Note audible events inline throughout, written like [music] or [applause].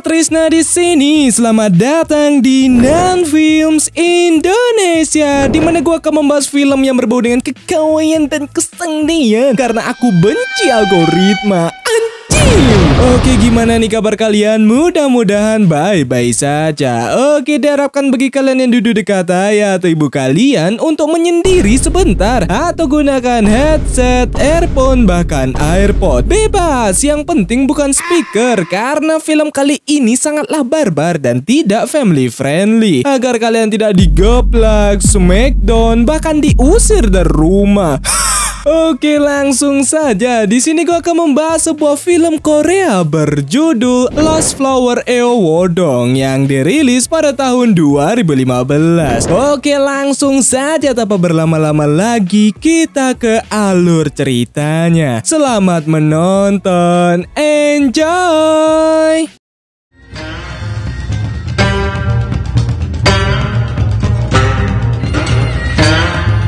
Trisna di sini. Selamat datang di Nan Films Indonesia. Di mana gua akan membahas film yang berbau dengan kekawinan dan kesenian karena aku benci algoritma Oke gimana nih kabar kalian? Mudah-mudahan baik-baik saja Oke diharapkan bagi kalian yang duduk dekat ayah atau ibu kalian Untuk menyendiri sebentar Atau gunakan headset, earphone, bahkan airpod Bebas, yang penting bukan speaker Karena film kali ini sangatlah barbar dan tidak family friendly Agar kalian tidak digoplak, smackdown, bahkan diusir dari rumah [laughs] Oke, langsung saja. Di sini gua akan membahas sebuah film Korea berjudul Lost Flower Eo Wodong yang dirilis pada tahun 2015. Oke, langsung saja tanpa berlama-lama lagi kita ke alur ceritanya. Selamat menonton. Enjoy.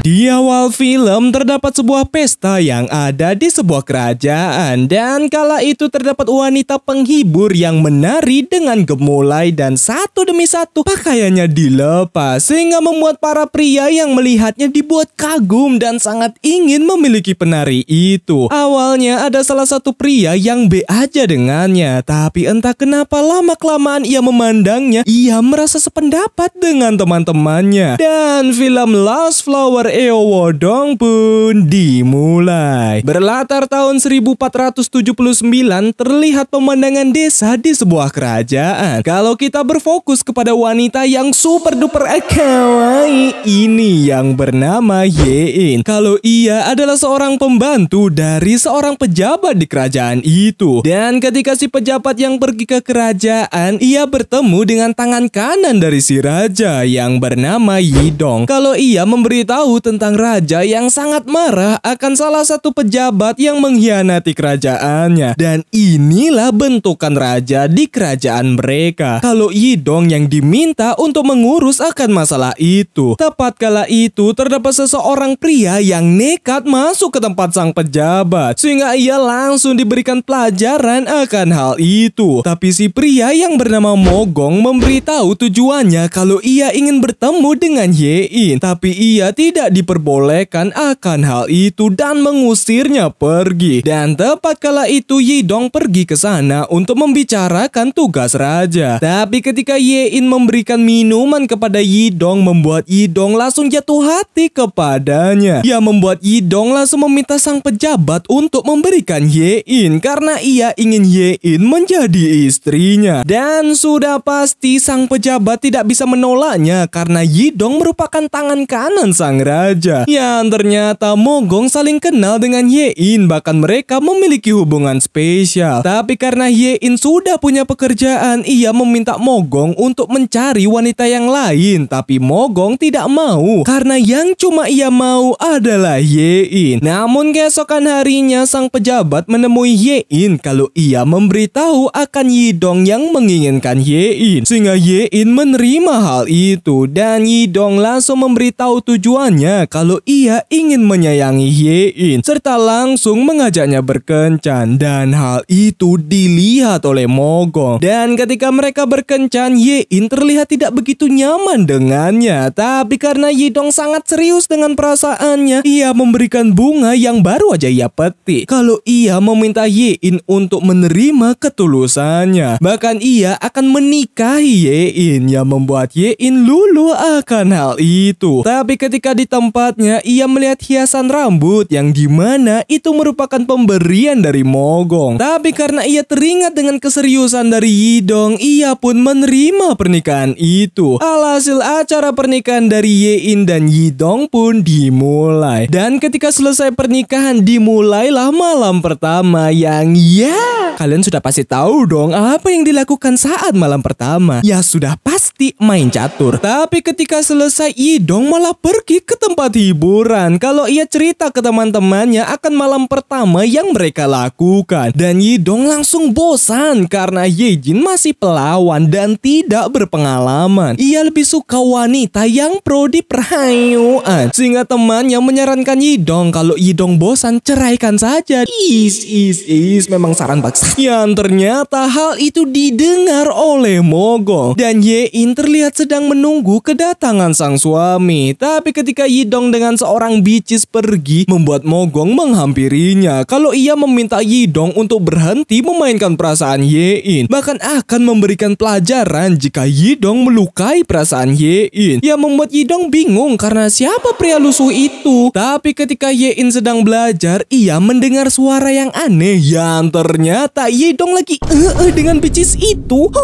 Di awal film terdapat sebuah pesta yang ada di sebuah kerajaan dan kala itu terdapat wanita penghibur yang menari dengan gemulai dan satu demi satu pakaiannya dilepas sehingga membuat para pria yang melihatnya dibuat kagum dan sangat ingin memiliki penari itu. Awalnya ada salah satu pria yang be aja dengannya tapi entah kenapa lama-kelamaan ia memandangnya ia merasa sependapat dengan teman-temannya dan film Last Flower Eowo Dong pun dimulai. Berlatar tahun 1479 terlihat pemandangan desa di sebuah kerajaan. Kalau kita berfokus kepada wanita yang super duper kawaii ini yang bernama Yein. Kalau ia adalah seorang pembantu dari seorang pejabat di kerajaan itu. Dan ketika si pejabat yang pergi ke kerajaan, ia bertemu dengan tangan kanan dari si raja yang bernama Yidong. Kalau ia memberitahu tentang raja yang sangat marah akan salah satu pejabat yang mengkhianati kerajaannya. Dan inilah bentukan raja di kerajaan mereka. Kalau Yidong yang diminta untuk mengurus akan masalah itu. Tepat kala itu terdapat seseorang pria yang nekat masuk ke tempat sang pejabat. Sehingga ia langsung diberikan pelajaran akan hal itu. Tapi si pria yang bernama Mogong memberitahu tujuannya kalau ia ingin bertemu dengan Yein. Tapi ia tidak diperbolehkan akan hal itu dan mengusirnya pergi. Dan tepat kala itu Dong pergi ke sana untuk membicarakan tugas raja. Tapi ketika Ye In memberikan minuman kepada Yi Dong membuat Yi Dong langsung jatuh hati kepadanya. Ia membuat Yi Dong langsung meminta sang pejabat untuk memberikan Ye In karena ia ingin Ye In menjadi istrinya. Dan sudah pasti sang pejabat tidak bisa menolaknya karena Yi Dong merupakan tangan kanan sang raja aja. Yang ternyata Mogong saling kenal dengan Yein, bahkan mereka memiliki hubungan spesial. Tapi karena Yein sudah punya pekerjaan, ia meminta Mogong untuk mencari wanita yang lain. Tapi Mogong tidak mau, karena yang cuma ia mau adalah Yein. Namun keesokan harinya, sang pejabat menemui Yein kalau ia memberitahu akan Yidong yang menginginkan Yein. Sehingga Yein menerima hal itu dan Yidong langsung memberitahu tujuannya bertanya kalau ia ingin menyayangi Yein serta langsung mengajaknya berkencan dan hal itu dilihat oleh Mogong. Dan ketika mereka berkencan, Yein terlihat tidak begitu nyaman dengannya. Tapi karena Ye-dong sangat serius dengan perasaannya, ia memberikan bunga yang baru aja ia petik. Kalau ia meminta Yein untuk menerima ketulusannya, bahkan ia akan menikahi Yein yang membuat Yein lulu akan hal itu. Tapi ketika ditemukan Keempatnya, ia melihat hiasan rambut yang dimana itu merupakan pemberian dari Mogong. Tapi karena ia teringat dengan keseriusan dari Yidong, ia pun menerima pernikahan itu. Alhasil acara pernikahan dari Yein dan Yidong pun dimulai. Dan ketika selesai pernikahan, dimulailah malam pertama yang ya... Kalian sudah pasti tahu dong apa yang dilakukan saat malam pertama. Ya sudah pasti main catur. Tapi ketika selesai, Yidong malah pergi ke tempat tempat hiburan. Kalau ia cerita ke teman-temannya akan malam pertama yang mereka lakukan. Dan Yidong langsung bosan karena Yejin masih pelawan dan tidak berpengalaman. Ia lebih suka wanita yang pro di perhayuan. Sehingga temannya menyarankan Yidong kalau Yidong bosan ceraikan saja. Is, is, is memang saran baksa. Yang ternyata hal itu didengar oleh Mogong. Dan Yein terlihat sedang menunggu kedatangan sang suami. Tapi ketika Yidong dengan seorang bicis pergi membuat Mogong menghampirinya. Kalau ia meminta Yidong untuk berhenti memainkan perasaan Yein, bahkan akan memberikan pelajaran jika Yidong melukai perasaan Yein. Ia membuat Yidong bingung karena siapa pria lusuh itu. Tapi ketika Yein sedang belajar, ia mendengar suara yang aneh yang ternyata Yidong lagi eh, eh dengan bicis itu. [gasps]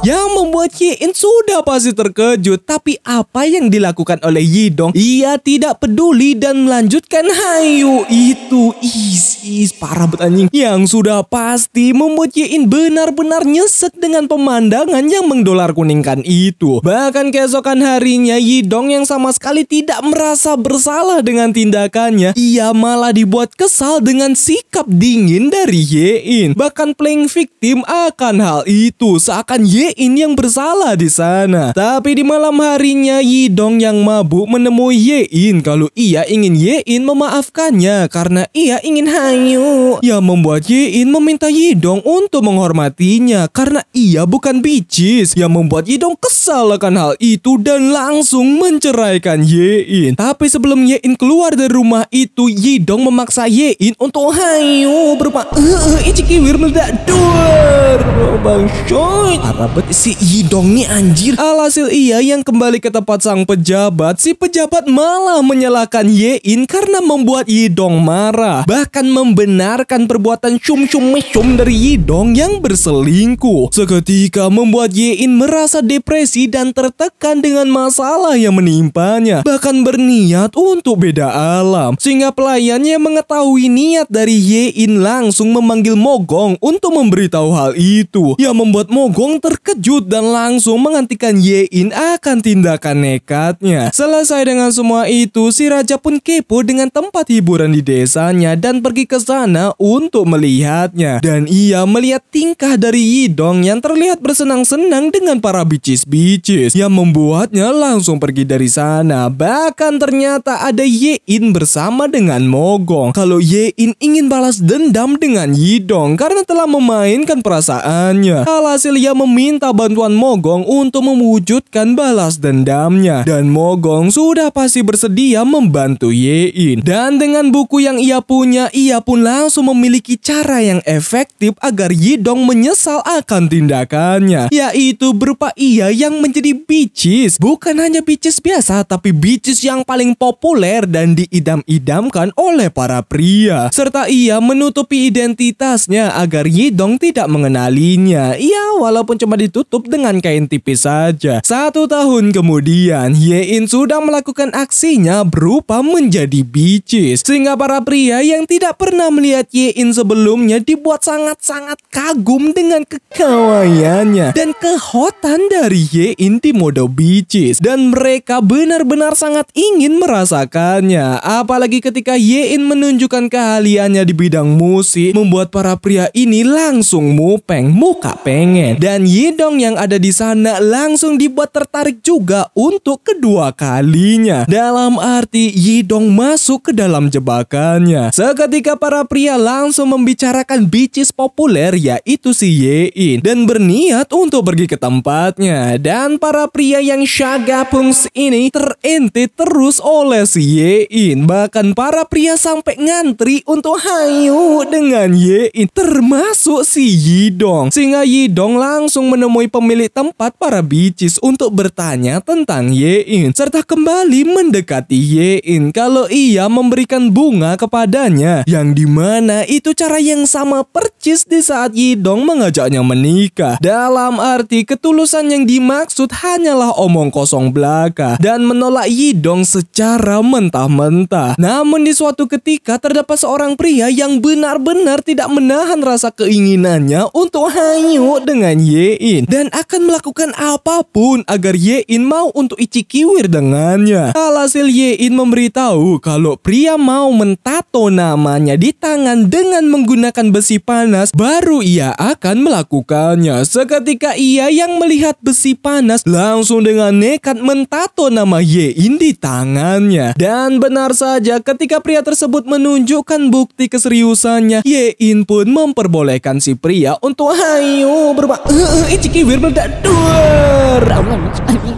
Yang membuat Yein sudah pasti terkejut. Tapi apa yang dilakukan oleh Yidong? Dia tidak peduli dan melanjutkan hayu itu isis is parah yang sudah pasti membuat Yein benar-benar nyesek dengan pemandangan yang mengdolar kuningkan itu. Bahkan keesokan harinya Yidong yang sama sekali tidak merasa bersalah dengan tindakannya, ia malah dibuat kesal dengan sikap dingin dari Yein. Bahkan playing victim akan hal itu seakan Yein yang bersalah di sana. Tapi di malam harinya Yidong yang mabuk menemui Yein kalau ia ingin Yein memaafkannya karena ia ingin Hanyu yang membuat Yein meminta Yidong untuk menghormatinya karena ia bukan bicis yang membuat Yidong kesal akan hal itu dan langsung menceraikan Yein. Tapi sebelum Yein keluar dari rumah itu Yidong memaksa Yein untuk Hanyu berupa eh, eh ichikiwir meledak bang oh, Bangsoy. Arabet si Yidong nih anjir. Alhasil ia yang kembali ke tempat sang pejabat. Si pejabat malah menyalahkan Ye In karena membuat Yi Dong marah. Bahkan membenarkan perbuatan cum-cum mesum dari Yi Dong yang berselingkuh. Seketika membuat Ye In merasa depresi dan tertekan dengan masalah yang menimpanya. Bahkan berniat untuk beda alam. Sehingga pelayannya mengetahui niat dari Ye In langsung memanggil Mogong untuk memberitahu hal itu. Yang membuat Mogong terkejut dan langsung menghentikan Ye In akan tindakan nekatnya. Selesai dengan semua itu, si raja pun kepo dengan tempat hiburan di desanya dan pergi ke sana untuk melihatnya. Dan ia melihat tingkah dari Yidong yang terlihat bersenang-senang dengan para bicis-bicis yang membuatnya langsung pergi dari sana. Bahkan ternyata ada Ye In bersama dengan Mogong. Kalau Ye In ingin balas dendam dengan Yidong karena telah memainkan perasaannya. Alhasil ia meminta bantuan Mogong untuk mewujudkan balas dendamnya. Dan Mogong sudah pasti masih bersedia membantu Yein. Dan dengan buku yang ia punya, ia pun langsung memiliki cara yang efektif agar Yi Dong menyesal akan tindakannya, yaitu berupa ia yang menjadi bicis. Bukan hanya bicis biasa, tapi bicis yang paling populer dan diidam-idamkan oleh para pria. Serta ia menutupi identitasnya agar Yi Dong tidak mengenalinya. Ia walaupun cuma ditutup dengan kain tipis saja. Satu tahun kemudian, Yein sudah melakukan aksinya berupa menjadi bicis. Sehingga para pria yang tidak pernah melihat Yein sebelumnya dibuat sangat-sangat kagum dengan kekawaiannya dan kehotan dari Yein di mode bicis. Dan mereka benar-benar sangat ingin merasakannya. Apalagi ketika Yein menunjukkan keahliannya di bidang musik membuat para pria ini langsung mupeng muka pengen. Dan Yidong yang ada di sana langsung dibuat tertarik juga untuk kedua kalinya. Dalam arti Yidong masuk ke dalam jebakannya. Seketika para pria langsung membicarakan bicis populer yaitu si Yein dan berniat untuk pergi ke tempatnya. Dan para pria yang syagapungs ini terintit terus oleh si Yein. Bahkan para pria sampai ngantri untuk hayu dengan Yein termasuk si Yidong. Sehingga Yidong langsung menemui pemilik tempat para bicis untuk bertanya tentang Yein serta kembali mendekati Yein kalau ia memberikan bunga kepadanya yang dimana itu cara yang sama percis di saat Yidong mengajaknya menikah. Dalam arti ketulusan yang dimaksud hanyalah omong kosong belaka dan menolak Yidong secara mentah-mentah. Namun di suatu ketika terdapat seorang pria yang benar-benar tidak menahan rasa keinginannya untuk hanyut dengan Yein dan akan melakukan apapun agar Yein mau untuk icikiwir dengannya. Alhasil Yein memberitahu kalau pria mau mentato namanya di tangan dengan menggunakan besi panas, baru ia akan melakukannya. Seketika ia yang melihat besi panas langsung dengan nekat mentato nama Yein di tangannya. Dan benar saja ketika pria tersebut menunjukkan bukti keseriusannya, Yein pun memperbolehkan si pria untuk ayo berba... Eh, eh, eh,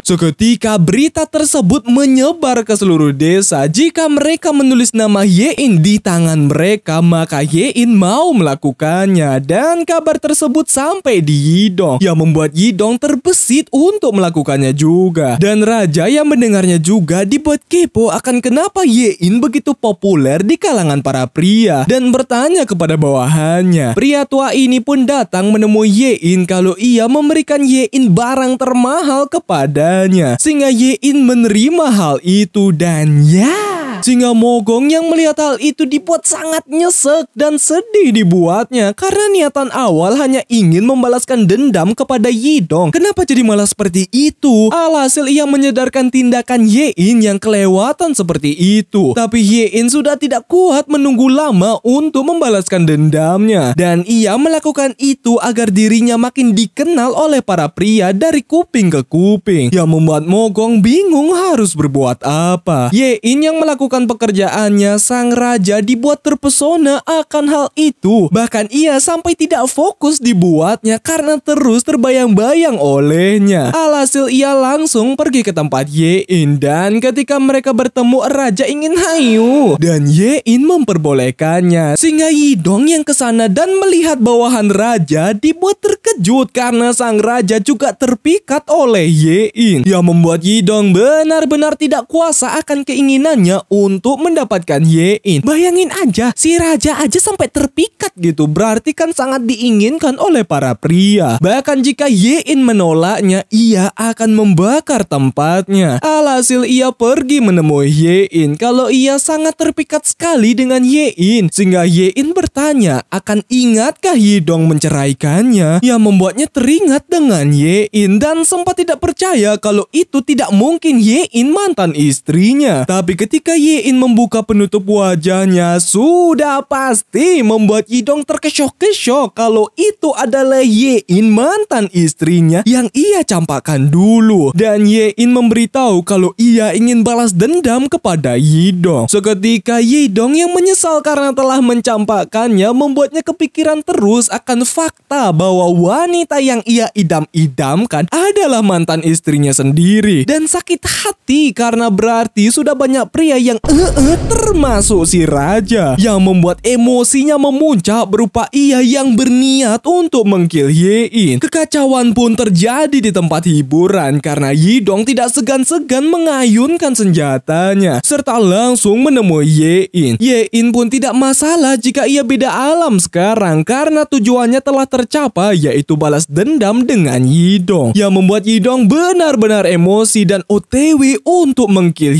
Seketika berita tersebut menyebabkan tersebar ke seluruh desa. Jika mereka menulis nama Yein di tangan mereka, maka Yein mau melakukannya. Dan kabar tersebut sampai di Yidong, yang membuat Yidong terbesit untuk melakukannya juga. Dan raja yang mendengarnya juga dibuat kepo akan kenapa Yein begitu populer di kalangan para pria dan bertanya kepada bawahannya. Pria tua ini pun datang menemui Yein kalau ia memberikan Yein barang termahal kepadanya. Sehingga Yein menerima hal itu dan ya... Singa Mogong yang melihat hal itu dibuat sangat nyesek dan sedih dibuatnya karena niatan awal hanya ingin membalaskan dendam kepada Yidong. Kenapa jadi malah seperti itu? Alhasil ia menyedarkan tindakan Yein yang kelewatan seperti itu. Tapi Yein sudah tidak kuat menunggu lama untuk membalaskan dendamnya. Dan ia melakukan itu agar dirinya makin dikenal oleh para pria dari kuping ke kuping. Yang membuat Mogong bingung harus berbuat Buat apa? Yein yang melakukan pekerjaannya sang raja dibuat terpesona akan hal itu. Bahkan ia sampai tidak fokus dibuatnya karena terus terbayang-bayang olehnya. Alhasil ia langsung pergi ke tempat Yein dan ketika mereka bertemu raja ingin hayu dan Yein memperbolehkannya. Sehingga Yidong yang kesana dan melihat bawahan raja dibuat terkejut karena sang raja juga terpikat oleh Yein. Yang membuat Yidong benar-benar tidak tidak kuasa akan keinginannya untuk mendapatkan Yein. Bayangin aja, si raja aja sampai terpikat gitu. Berarti kan sangat diinginkan oleh para pria. Bahkan jika Yein menolaknya, ia akan membakar tempatnya. Alhasil ia pergi menemui Yein kalau ia sangat terpikat sekali dengan Yein. Sehingga Yein bertanya, akan ingatkah Yidong menceraikannya? Yang membuatnya teringat dengan Yein dan sempat tidak percaya kalau itu tidak mungkin Yein mantan istrinya. Tapi ketika Yein membuka penutup wajahnya, sudah pasti membuat Yidong terkesok-kesok kalau itu adalah Yein mantan istrinya yang ia campakkan dulu. Dan Yein memberitahu kalau ia ingin balas dendam kepada Yidong. Seketika Yidong yang menyesal karena telah mencampakkannya membuatnya kepikiran terus akan fakta bahwa wanita yang ia idam-idamkan adalah mantan istrinya sendiri. Dan sakit hati karena karena berarti sudah banyak pria yang eh, eh termasuk si raja yang membuat emosinya memuncak berupa ia yang berniat untuk mengkill Yein. Kekacauan pun terjadi di tempat hiburan karena Yidong tidak segan-segan mengayunkan senjatanya serta langsung menemui Yein. Yein pun tidak masalah jika ia beda alam sekarang karena tujuannya telah tercapai yaitu balas dendam dengan Yidong yang membuat Yidong benar-benar emosi dan OTW untuk mengkill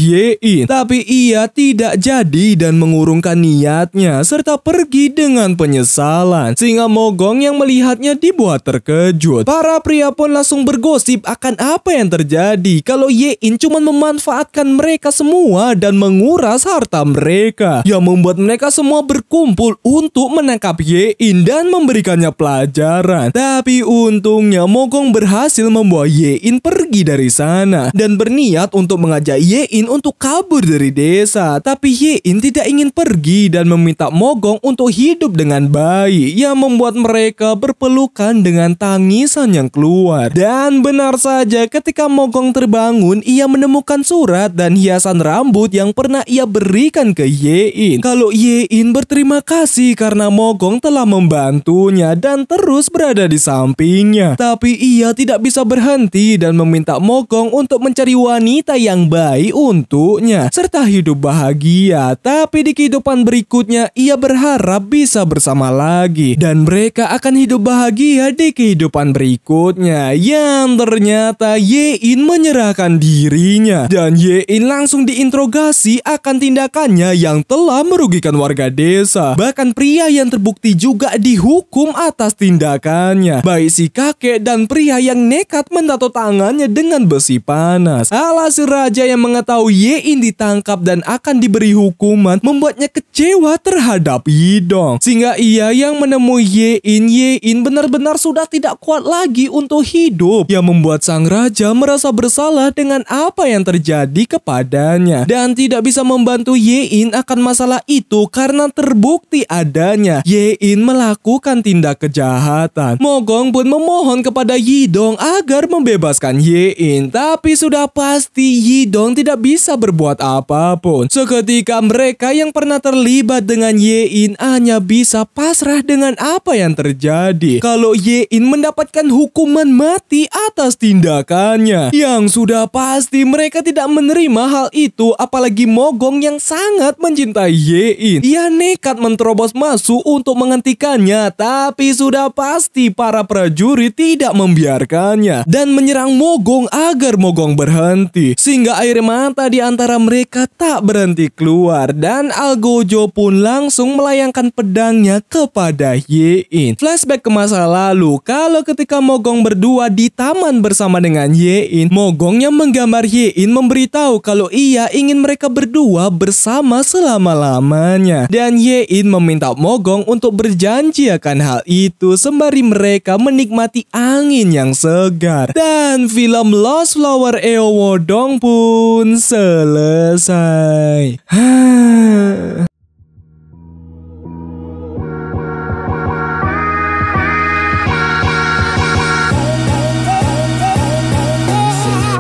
tapi ia tidak jadi dan mengurungkan niatnya serta pergi dengan penyesalan. Singa Mogong yang melihatnya dibuat terkejut. Para pria pun langsung bergosip akan apa yang terjadi kalau Yein cuma memanfaatkan mereka semua dan menguras harta mereka yang membuat mereka semua berkumpul untuk menangkap Yein dan memberikannya pelajaran. Tapi untungnya Mogong berhasil membawa Yein pergi dari sana dan berniat untuk mengajak mengajak Yein untuk kabur dari desa, tapi In tidak ingin pergi dan meminta Mogong untuk hidup dengan bayi. yang membuat mereka berpelukan dengan tangisan yang keluar. Dan benar saja ketika Mogong terbangun, ia menemukan surat dan hiasan rambut yang pernah ia berikan ke In. Kalau In berterima kasih karena Mogong telah membantunya dan terus berada di sampingnya. Tapi ia tidak bisa berhenti dan meminta Mogong untuk mencari wanita yang baik untuknya serta hidup bahagia. Tapi di kehidupan berikutnya ia berharap bisa bersama lagi dan mereka akan hidup bahagia di kehidupan berikutnya. Yang ternyata Yein menyerahkan dirinya dan Yein langsung diinterogasi akan tindakannya yang telah merugikan warga desa. Bahkan pria yang terbukti juga dihukum atas tindakannya. Baik si kakek dan pria yang nekat menato tangannya dengan besi panas. Alas raja yang mengetahui Yein ditangkap dan akan diberi hukuman membuatnya kecewa terhadap Yidong. Sehingga ia yang menemui Yein, Yein benar-benar sudah tidak kuat lagi untuk hidup yang membuat sang raja merasa bersalah dengan apa yang terjadi kepadanya dan tidak bisa membantu Yein akan masalah itu karena terbukti adanya Yein melakukan tindak kejahatan. Mogong pun memohon kepada Yidong agar membebaskan Yein, tapi sudah pasti Yidong Dong tidak bisa berbuat apapun. Seketika mereka yang pernah terlibat dengan In hanya bisa pasrah dengan apa yang terjadi. Kalau In mendapatkan hukuman mati atas tindakannya, yang sudah pasti mereka tidak menerima hal itu apalagi Mogong yang sangat mencintai In. Ia nekat menerobos masuk untuk menghentikannya, tapi sudah pasti para prajurit tidak membiarkannya dan menyerang Mogong agar Mogong berhenti. Sehingga akhirnya Air mata di antara mereka tak berhenti keluar dan Algojo pun langsung melayangkan pedangnya kepada Yein. Flashback ke masa lalu, kalau ketika Mogong berdua di taman bersama dengan Yein, Mogong yang menggambar Yein memberitahu kalau ia ingin mereka berdua bersama selama-lamanya. Dan Yein meminta Mogong untuk berjanji akan hal itu sembari mereka menikmati angin yang segar. Dan film Lost Flower Eowodong pun pun selesai.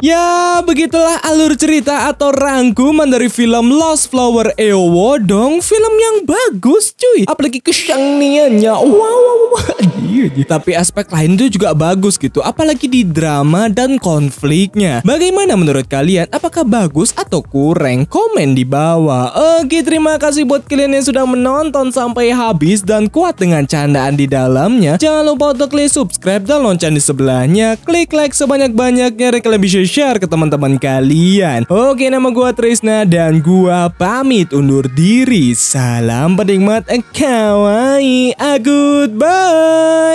Ya, begitulah alur cerita atau rangkuman dari film Lost Flower dong Film yang bagus cuy. Apalagi kesangniannya. Wow, wow, wow aja. [laughs] Tapi aspek lain itu juga bagus gitu, apalagi di drama dan konfliknya. Bagaimana menurut kalian? Apakah bagus atau kurang? Komen di bawah. Oke, terima kasih buat kalian yang sudah menonton sampai habis dan kuat dengan candaan di dalamnya. Jangan lupa untuk klik subscribe dan lonceng di sebelahnya. Klik like sebanyak-banyaknya, dan kalian bisa share ke teman-teman kalian. Oke, nama gua Trisna dan gua pamit undur diri. Salam penikmat eh, kawaii. Goodbye.